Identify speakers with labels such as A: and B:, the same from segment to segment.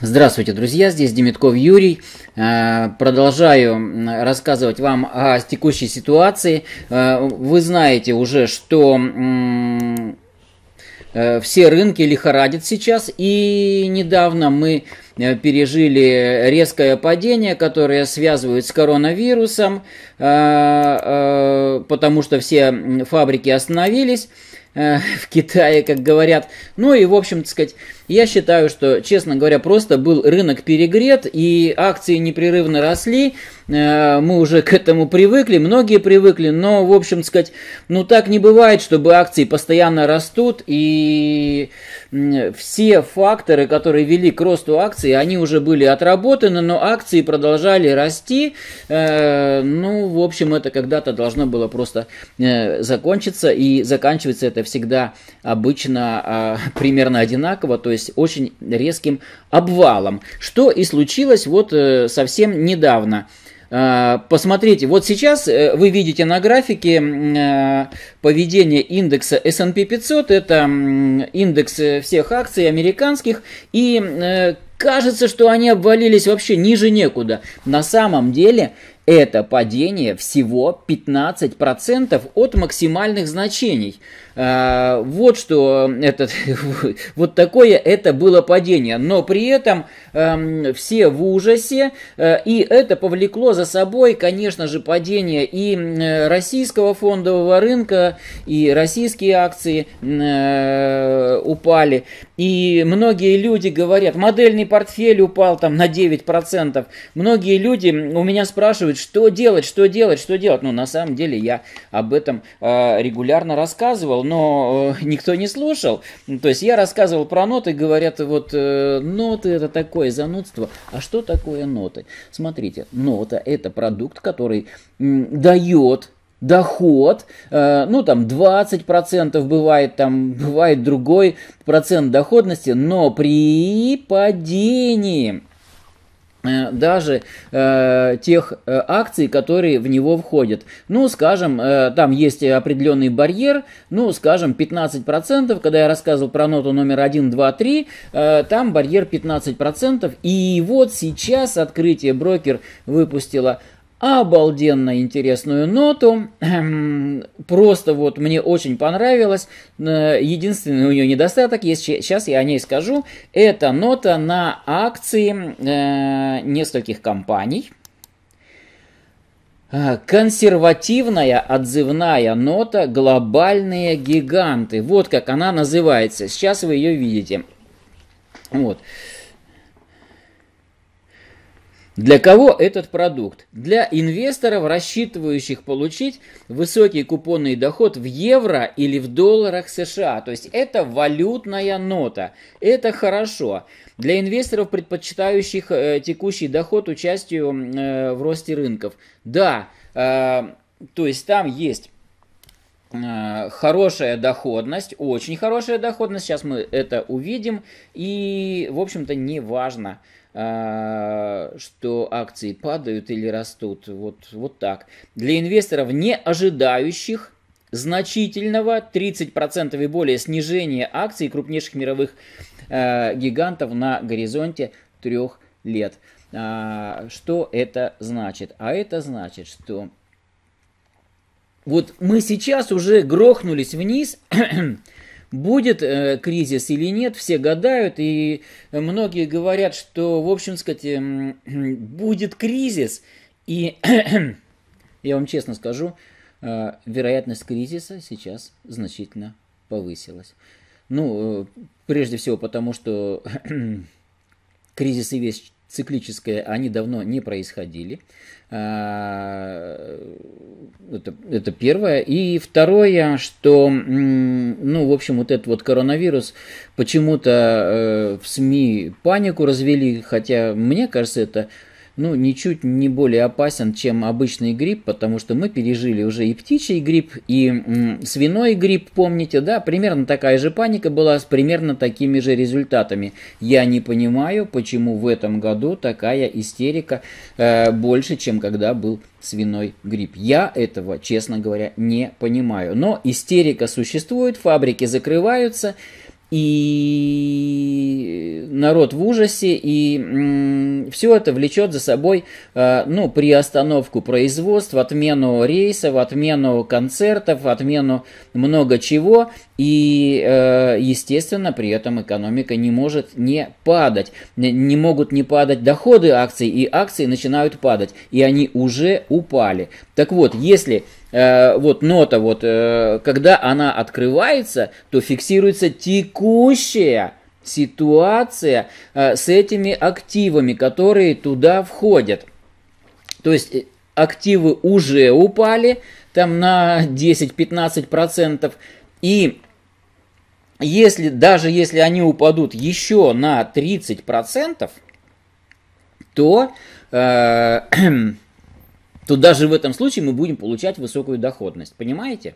A: Здравствуйте, друзья, здесь Демитков Юрий. Э, продолжаю рассказывать вам о текущей ситуации. Э, вы знаете уже, что э, все рынки лихорадят сейчас, и недавно мы Э, пережили резкое падение, которое связывают с коронавирусом, э, э, потому что все фабрики остановились в Китае, как говорят. Ну и, в общем, то сказать, я считаю, что, честно говоря, просто был рынок перегрет, и акции непрерывно росли, Э, мы уже к этому привыкли, многие привыкли, но, в общем сказать, ну так не бывает, чтобы акции постоянно растут, и все факторы, которые вели к росту акций, они уже были отработаны, но акции продолжали расти. Э, ну, в общем, это когда-то должно было просто э, закончиться, и заканчивается это всегда обычно а, примерно одинаково, то есть очень резким обвалом, что и случилось вот совсем недавно. А, посмотрите, вот сейчас э, вы видите на графике э, поведение индекса S&P 500, это индекс э, всех акций американских, и кажется, что они обвалились вообще ниже некуда. На самом деле это падение всего 15% от максимальных значений. А, вот что этот, вот такое это было падение. Но при этом э, все в ужасе, э, и это повлекло за собой, конечно же, падение и российского фондового рынка, и российские акции э, упали. И многие люди говорят, модельный портфель упал там на 9%. Многие люди у меня спрашивают, что делать, что делать, что делать. Ну, на самом деле я об этом э, регулярно рассказывал но э, никто не слушал. То есть я рассказывал про ноты, говорят, вот э, ноты это такое занудство. А что такое ноты? Смотрите, нота это продукт, который дает доход, э, ну там 20% бывает, там бывает другой процент доходности, но при падении Э, даже э, тех э, акций, которые в него входят. Ну, скажем, э, там есть определенный барьер, ну, скажем, 15%, когда я рассказывал про ноту номер 1, 2, 3, э, там барьер 15%, и вот сейчас открытие брокер выпустила обалденно интересную ноту. Просто вот мне очень понравилось. Э, единственный у нее недостаток, есть, сейчас я о ней скажу, это нота на акции э, нескольких компаний. Э, консервативная отзывная нота «Глобальные гиганты». Вот как она называется. Сейчас вы ее видите. Вот. Для кого этот продукт? Для инвесторов, рассчитывающих получить высокий купонный доход в евро или в долларах США. То есть это валютная нота. Это хорошо. Для инвесторов, предпочитающих э, текущий доход участию э, в росте рынков. Да, э, то есть там есть а, хорошая доходность, очень хорошая доходность, сейчас мы это увидим, и, в общем-то, не важно, а, что акции падают или растут, вот, вот так. Для инвесторов, не ожидающих значительного 30% и более снижения акций крупнейших мировых а, гигантов на горизонте трех лет. Что это значит? А это значит, что вот мы сейчас уже грохнулись вниз, будет э, кризис или нет, все гадают, и многие говорят, что, в общем сказать, э, будет кризис, и я вам честно скажу, э, вероятность кризиса сейчас значительно повысилась. Ну, э, прежде всего потому, что кризисы весь циклическое, они давно не происходили. А, это, это первое. И второе, что, ну, в общем, вот этот вот коронавирус почему-то э, в СМИ панику развели, хотя мне кажется, это ну, ничуть не более опасен, чем обычный грипп, потому что мы пережили уже и птичий грипп, и м, свиной грипп, помните, да? Примерно такая же паника была с примерно такими же результатами. Я не понимаю, почему в этом году такая истерика э, больше, чем когда был свиной грипп. Я этого, честно говоря, не понимаю. Но истерика существует, фабрики закрываются, и народ в ужасе, и все это влечет за собой э, ну, приостановку производства, отмену рейсов, отмену концертов, отмену много чего, и, э, естественно, при этом экономика не может не падать. Не могут не падать доходы акций, и акции начинают падать, и они уже упали. Так вот, если Э, вот нота, вот, э, когда она открывается, то фиксируется текущая ситуация э, с этими активами, которые туда входят. То есть активы уже упали там на 10-15%, и если, даже если они упадут еще на 30%, то э, то даже в этом случае мы будем получать высокую доходность. Понимаете?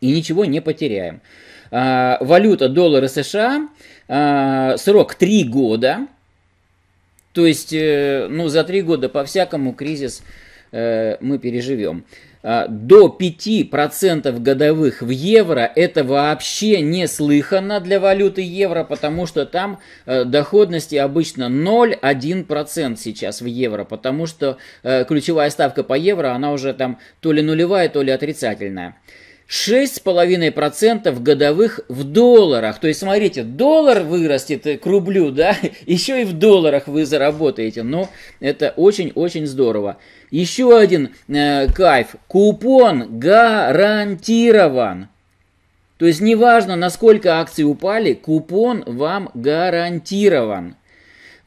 A: И ничего не потеряем. А, валюта доллара США, а, срок 3 года. То есть, э, ну, за 3 года по-всякому кризис э, мы переживем. А, до 5% годовых в евро это вообще неслыханно для валюты евро, потому что там э, доходности обычно 0,1% сейчас в евро, потому что э, ключевая ставка по евро, она уже там то ли нулевая, то ли отрицательная. 6,5% годовых в долларах. То есть, смотрите, доллар вырастет к рублю, да, еще и в долларах вы заработаете. Но ну, это очень-очень здорово. Еще один э, кайф. Купон гарантирован. То есть, неважно, насколько акции упали, купон вам гарантирован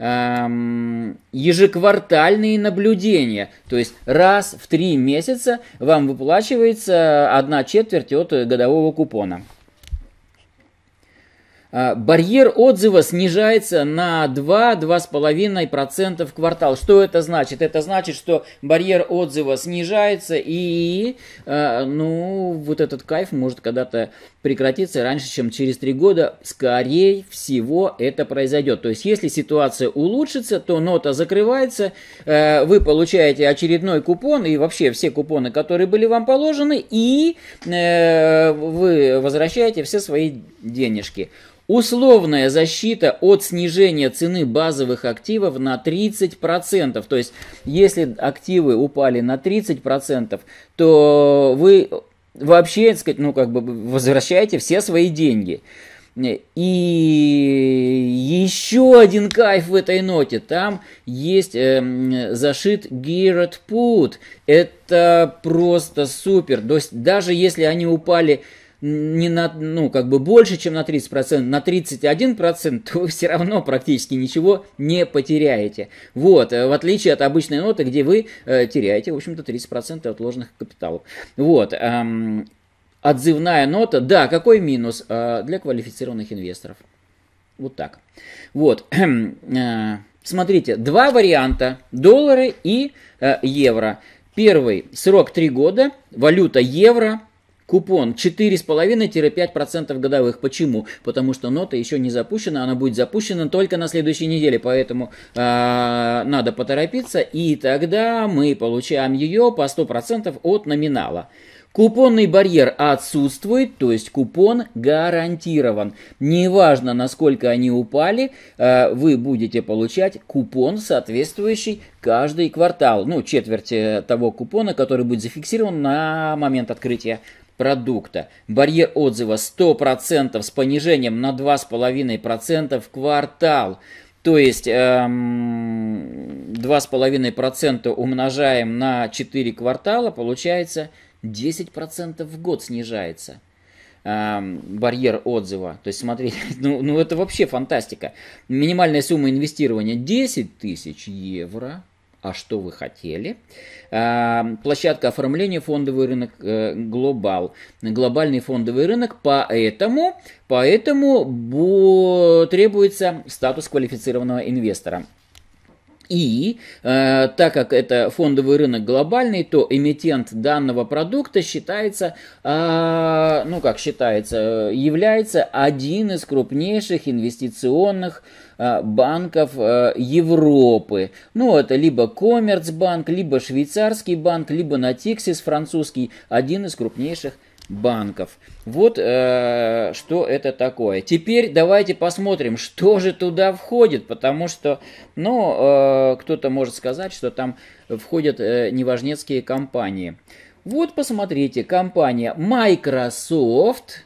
A: ежеквартальные наблюдения. То есть раз в три месяца вам выплачивается одна четверть от э, годового купона. А, барьер отзыва снижается на 2-2,5% в квартал. Что это значит? Это значит, что барьер отзыва снижается и, а, ну, вот этот кайф может когда-то прекратиться раньше, чем через 3 года. Скорее всего, это произойдет. То есть, если ситуация улучшится, то нота закрывается, а, вы получаете очередной купон и вообще все купоны, которые были вам положены, и вы возвращаете все свои денежки. Условная защита от снижения цены базовых активов на 30%. То есть, если активы упали на 30%, то вы вообще, так сказать, ну, как бы возвращаете все свои деньги. И еще один кайф в этой ноте. Там есть э, зашит Гирот Пут. Это просто супер. То есть даже если они упали не на, ну, как бы больше, чем на 30%, на 31%, то вы все равно практически ничего не потеряете. Вот, э, в отличие от обычной ноты, где вы э, теряете, в общем-то, 30% от ложных капиталов. Вот, эм, отзывная нота, да, какой минус э, для квалифицированных инвесторов? Вот так. Вот, э, смотрите, два варианта, доллары и э, евро. Первый срок 3 года, валюта евро, Купон 4,5-5% годовых. Почему? Потому что нота еще не запущена, она будет запущена только на следующей неделе, поэтому э, надо поторопиться, и тогда мы получаем ее по 100% от номинала. Купонный барьер отсутствует, то есть купон гарантирован. Неважно, насколько они упали, а, вы будете получать купон, соответствующий каждый квартал, ну, четверть того купона, который будет зафиксирован на момент открытия продукта. Барьер отзыва 100% с понижением на 2,5% в квартал. То есть эм, 2,5% умножаем на 4 квартала, получается 10% в год снижается эм, барьер отзыва. То есть, смотрите, ну, ну это вообще фантастика. Минимальная сумма инвестирования 10 тысяч евро а что вы хотели. Площадка оформления фондовый рынок э, глобал. Глобальный фондовый рынок, поэтому, поэтому требуется статус квалифицированного инвестора. И э, так как это фондовый рынок глобальный, то эмитент данного продукта считается, э, ну как считается, э, является один из крупнейших инвестиционных э, банков э, Европы. Ну это либо Коммерцбанк, либо швейцарский банк, либо Натиксис французский, один из крупнейших инвестиционных банков. Вот э, что это такое. Теперь давайте посмотрим, что же туда входит, потому что, ну, э, кто-то может сказать, что там входят э, неважнецкие компании. Вот посмотрите, компания Microsoft.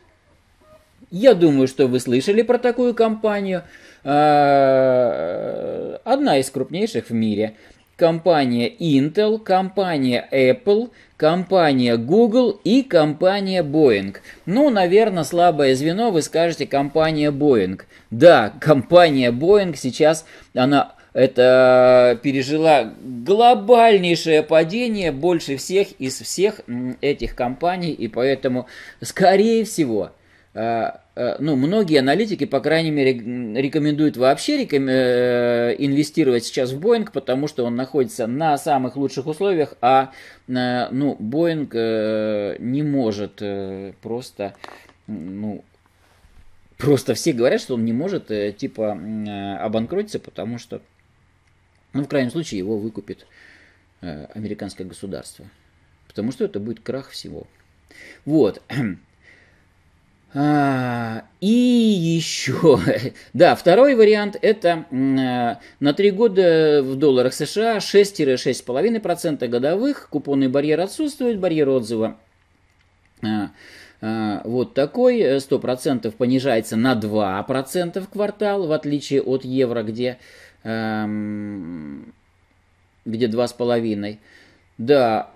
A: Я думаю, что вы слышали про такую компанию. Э, одна из крупнейших в мире компания Intel, компания Apple, компания Google и компания Boeing. Ну, наверное, слабое звено, вы скажете, компания Boeing. Да, компания Boeing сейчас, она это пережила глобальнейшее падение больше всех из всех этих компаний, и поэтому, скорее всего, а, а, ну, многие аналитики, по крайней мере, рекомендуют вообще реком... Э, инвестировать сейчас в Боинг, потому что он находится на самых лучших условиях, а, э, ну, Боинг э, не может просто, ну, просто все говорят, что он не может, типа, обанкротиться, потому что, ну, в крайнем случае, его выкупит американское государство, потому что это будет крах всего. Вот. А, и еще, да, второй вариант это э, на 3 года в долларах США 6-6,5% годовых, купонный барьер отсутствует, барьер отзыва а, а, вот такой, 100% понижается на 2% в квартал, в отличие от евро, где, где 2,5%. Да,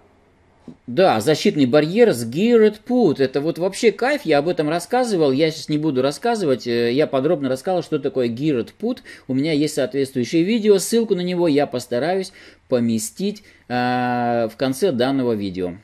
A: да, защитный барьер с Гирет Пут. Это вот вообще кайф, я об этом рассказывал, я сейчас не буду рассказывать. Э, я подробно рассказывал, что такое Гирет Пут. У меня есть соответствующее видео, ссылку на него я постараюсь поместить э, в конце данного видео.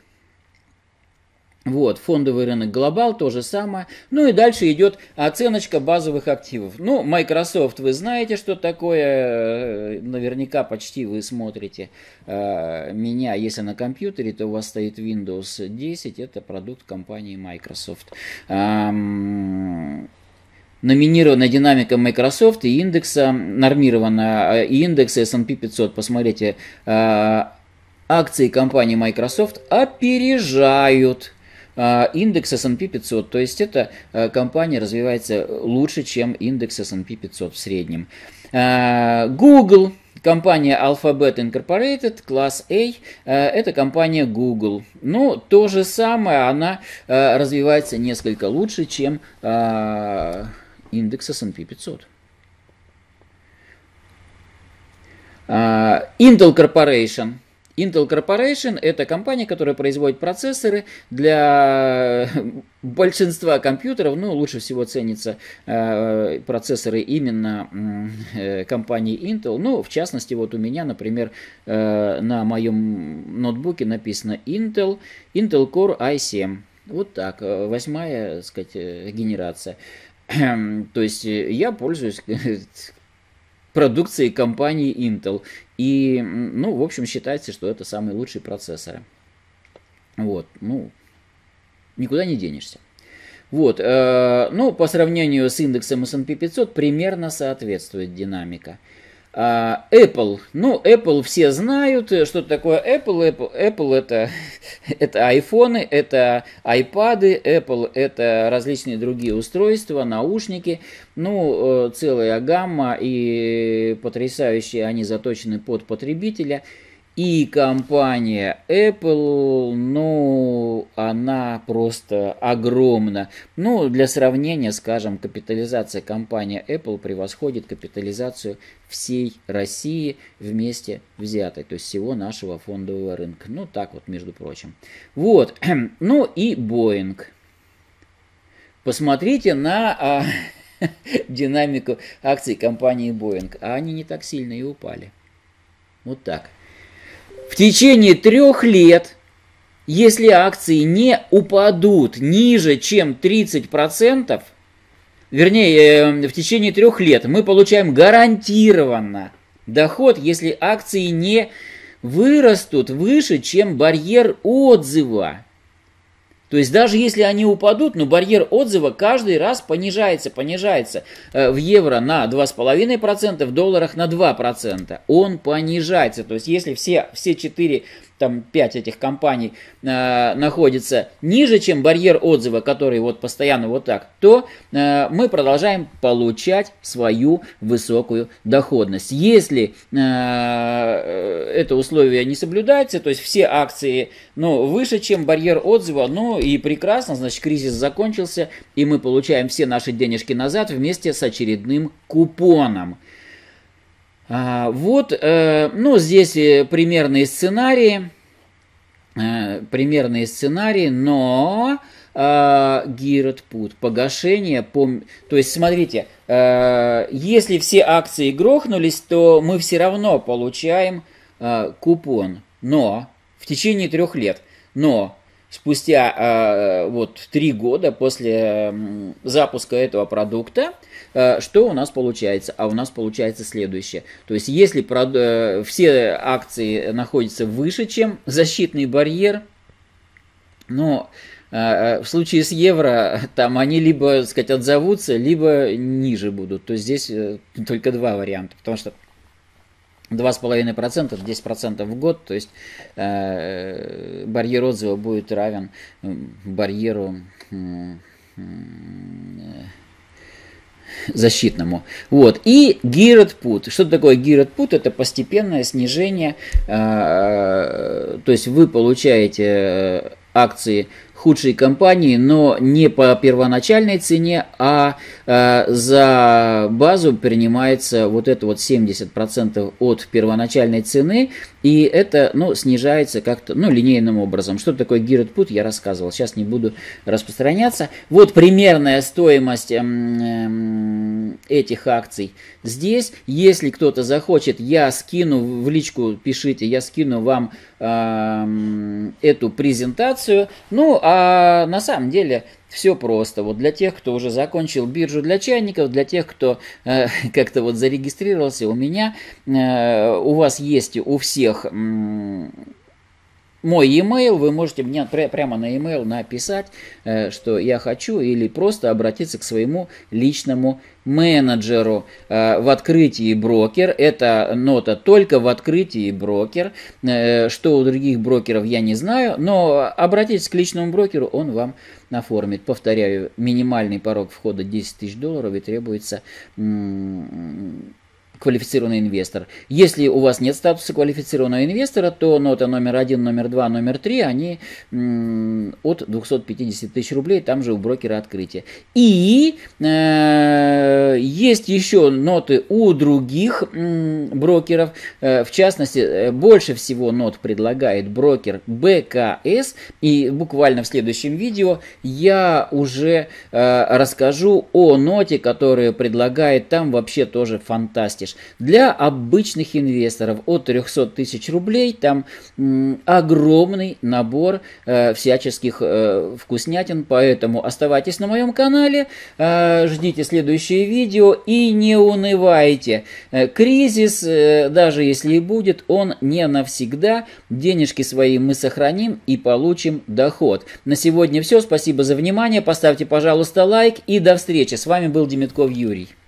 A: Вот, фондовый рынок глобал, то же самое. Ну и дальше идет оценочка базовых активов. Ну, Microsoft, вы знаете, что такое. Э, наверняка почти вы смотрите э, меня. Если на компьютере, то у вас стоит Windows 10. Это продукт компании Microsoft. Номинированная динамика Microsoft и индекса, нормирована и э, индекс S&P 500. Посмотрите, акции компании Microsoft опережают а, индекс S&P 500, то есть эта компания развивается лучше, чем индекс S&P 500 в среднем. А, Google, компания Alphabet Incorporated, класс A, а, это компания Google. Ну то же самое, она развивается несколько лучше, чем индекс S&P 500. Intel Corporation – Intel Corporation – это компания, которая производит процессоры для э, большинства компьютеров. Ну, лучше всего ценятся э, процессоры именно э, компании Intel. Ну, в частности, вот у меня, например, э, на моем ноутбуке написано Intel, Intel Core i7. Вот так, э, восьмая, так сказать, э, генерация. То есть я пользуюсь продукции компании Intel. И, ну, в общем, считается, что это самые лучшие процессоры. Вот, ну, никуда не денешься. Вот, э, ну, по сравнению с индексом S&P 500 примерно соответствует динамика. А, Apple. Ну, Apple все знают, э, что такое Apple. Apple, Apple это, это iPhone, это iPad, Apple это различные другие устройства, наушники. Ну, э, целая гамма и потрясающие они заточены под потребителя – и компания Apple, ну, она просто огромна. Ну, для сравнения, скажем, капитализация компании Apple превосходит капитализацию всей России вместе взятой, то есть всего нашего фондового рынка. Ну, так вот, между прочим. Вот, ну и Boeing. Посмотрите на а, динамику акций компании Boeing. А они не так сильно и упали. Вот так. В течение трех лет, если акции не упадут ниже, чем 30%, вернее, э, в течение трех лет мы получаем гарантированно доход, если акции не вырастут выше, чем барьер отзыва. То есть даже если они упадут, но барьер отзыва каждый раз понижается, понижается. Э, в евро на 2,5%, в долларах на 2%. Он понижается. То есть если все, все четыре 4 там 5 этих компаний э, находится ниже, чем барьер отзыва, который вот постоянно вот так, то э, мы продолжаем получать свою высокую доходность. Если э, э, это условие не соблюдается, то есть все акции ну, выше, чем барьер отзыва, ну и прекрасно, значит кризис закончился, и мы получаем все наши денежки назад вместе с очередным купоном. А, вот, э, ну, здесь э, примерные сценарии, э, примерные сценарии, но Гирот Пут, погашение, пом... то есть, смотрите, если все акции грохнулись, то мы все равно получаем купон, но в течение трех лет, но спустя а, вот три года после запуска этого продукта, а, что у нас получается? А у нас получается следующее. То есть, если э, все акции находятся выше, чем защитный барьер, но а, в случае с евро там они либо, так сказать, отзовутся, либо ниже будут. То есть здесь э, только два варианта, потому что 2,5%, 10% в год, то есть э, барьер отзыва будет равен барьеру э, защитному. Вот. И geared put. Что такое geared put? Это постепенное снижение, э, то есть вы получаете э, акции худшие компании, но не по первоначальной цене, а э, за базу принимается вот это вот 70% от первоначальной цены, и это, ну, снижается как-то, ну, линейным образом. Что такое Geared Put, я рассказывал, сейчас не буду распространяться. Вот примерная стоимость эм, эм, этих акций здесь. Если кто-то захочет, я скину в личку, пишите, я скину вам эм, эту презентацию. Ну, а на самом деле все просто. Вот для тех, кто уже закончил биржу для чайников, для тех, кто э, как-то вот зарегистрировался у меня, э, у вас есть у всех... Э, мой e-mail, вы можете мне прямо на e-mail написать, э, что я хочу, или просто обратиться к своему личному менеджеру э, в открытии брокер. Это нота только в открытии брокер. Э, что у других брокеров я не знаю, но обратитесь к личному брокеру, он вам оформит. Повторяю, минимальный порог входа 10 тысяч долларов и требуется квалифицированный инвестор. Если у вас нет статуса квалифицированного инвестора, то нота номер один, номер два, номер три, они от 250 тысяч рублей, там же у брокера открытия. И э, есть еще ноты у других э, брокеров, э, в частности, э, больше всего нот предлагает брокер БКС, и буквально в следующем видео я уже э, расскажу о ноте, которую предлагает там вообще тоже фантастика выкатишь. Для обычных инвесторов от 300 тысяч рублей там огромный набор э, всяческих э, вкуснятин, поэтому оставайтесь на моем канале, э, ждите следующие видео и не унывайте. кризис, даже если и будет, он не навсегда. Денежки свои мы сохраним и получим доход. На сегодня все. Спасибо за внимание. Поставьте, пожалуйста, лайк и до встречи. С вами был Демитков Юрий.